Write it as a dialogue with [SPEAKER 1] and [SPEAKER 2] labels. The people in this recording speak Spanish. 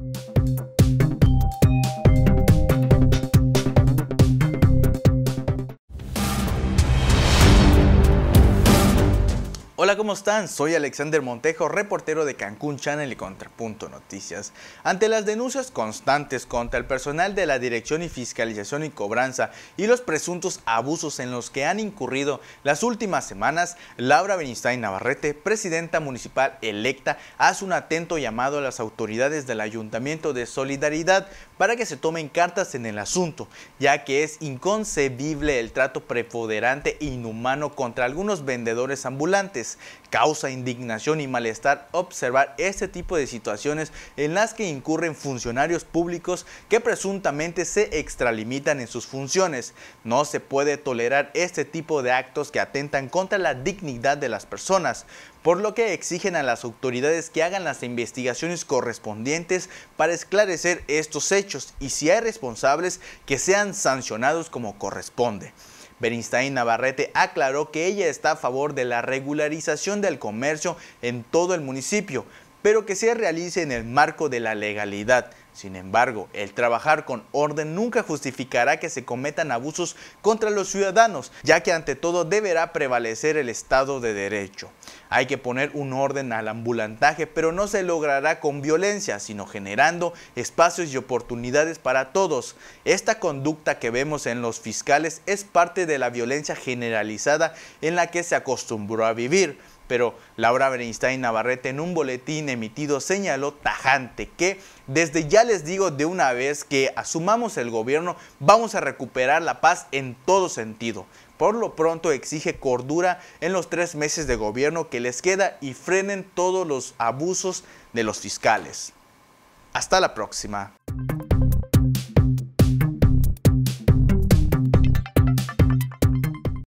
[SPEAKER 1] Bye. Hola, ¿cómo están? Soy Alexander Montejo, reportero de Cancún Channel y Contrapunto Noticias. Ante las denuncias constantes contra el personal de la Dirección y Fiscalización y Cobranza y los presuntos abusos en los que han incurrido las últimas semanas, Laura Benistain Navarrete, presidenta municipal electa, hace un atento llamado a las autoridades del Ayuntamiento de Solidaridad para que se tomen cartas en el asunto, ya que es inconcebible el trato preponderante e inhumano contra algunos vendedores ambulantes Causa indignación y malestar observar este tipo de situaciones en las que incurren funcionarios públicos que presuntamente se extralimitan en sus funciones. No se puede tolerar este tipo de actos que atentan contra la dignidad de las personas, por lo que exigen a las autoridades que hagan las investigaciones correspondientes para esclarecer estos hechos y si hay responsables que sean sancionados como corresponde. Bernstein Navarrete aclaró que ella está a favor de la regularización del comercio en todo el municipio, pero que se realice en el marco de la legalidad, sin embargo, el trabajar con orden nunca justificará que se cometan abusos contra los ciudadanos, ya que ante todo deberá prevalecer el Estado de Derecho. Hay que poner un orden al ambulantaje, pero no se logrará con violencia, sino generando espacios y oportunidades para todos. Esta conducta que vemos en los fiscales es parte de la violencia generalizada en la que se acostumbró a vivir pero Laura Bernstein Navarrete en un boletín emitido señaló tajante que desde ya les digo de una vez que asumamos el gobierno vamos a recuperar la paz en todo sentido. Por lo pronto exige cordura en los tres meses de gobierno que les queda y frenen todos los abusos de los fiscales. Hasta la próxima.